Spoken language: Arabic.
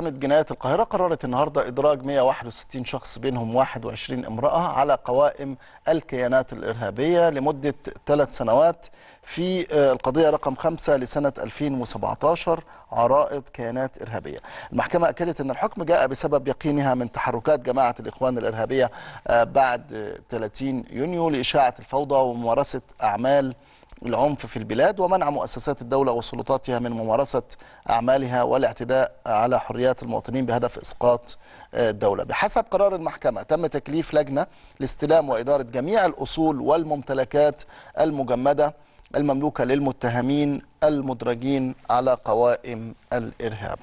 كانت جناية القاهرة قررت النهاردة إدراج 161 شخص بينهم 21 امرأة على قوائم الكيانات الإرهابية لمدة ثلاث سنوات في آه، القضية رقم 5 لسنة 2017 عرائض كيانات إرهابية المحكمة أكدت أن الحكم جاء بسبب يقينها من تحركات جماعة الإخوان الإرهابية آه، بعد 30 آه، يونيو لإشاعة الفوضى وممارسة أعمال العنف في البلاد ومنع مؤسسات الدولة وسلطاتها من ممارسة أعمالها والاعتداء على حريات المواطنين بهدف إسقاط آه، الدولة بحسب قرار المحكمة تم تكليف لجنة لاستلام وإدارة جميع الأصول والممتلكات المجمدة المملوكة للمتهمين المدرجين على قوائم الإرهاب